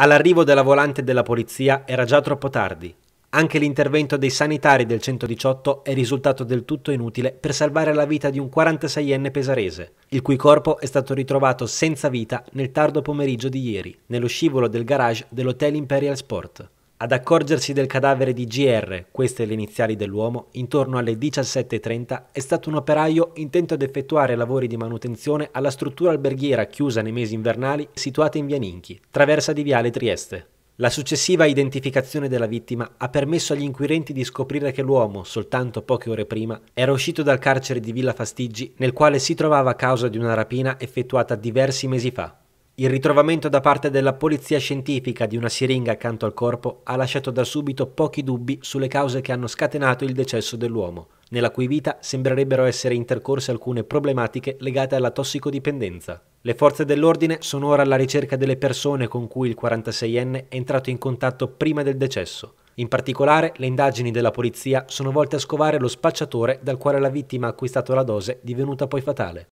All'arrivo della volante della polizia era già troppo tardi. Anche l'intervento dei sanitari del 118 è risultato del tutto inutile per salvare la vita di un 46enne pesarese, il cui corpo è stato ritrovato senza vita nel tardo pomeriggio di ieri, nello scivolo del garage dell'Hotel Imperial Sport ad accorgersi del cadavere di GR, queste le iniziali dell'uomo, intorno alle 17.30 è stato un operaio intento ad effettuare lavori di manutenzione alla struttura alberghiera chiusa nei mesi invernali situata in via Ninchi, traversa di viale Trieste. La successiva identificazione della vittima ha permesso agli inquirenti di scoprire che l'uomo, soltanto poche ore prima, era uscito dal carcere di Villa Fastiggi, nel quale si trovava a causa di una rapina effettuata diversi mesi fa. Il ritrovamento da parte della polizia scientifica di una siringa accanto al corpo ha lasciato da subito pochi dubbi sulle cause che hanno scatenato il decesso dell'uomo, nella cui vita sembrerebbero essere intercorse alcune problematiche legate alla tossicodipendenza. Le forze dell'ordine sono ora alla ricerca delle persone con cui il 46enne è entrato in contatto prima del decesso. In particolare, le indagini della polizia sono volte a scovare lo spacciatore dal quale la vittima ha acquistato la dose divenuta poi fatale.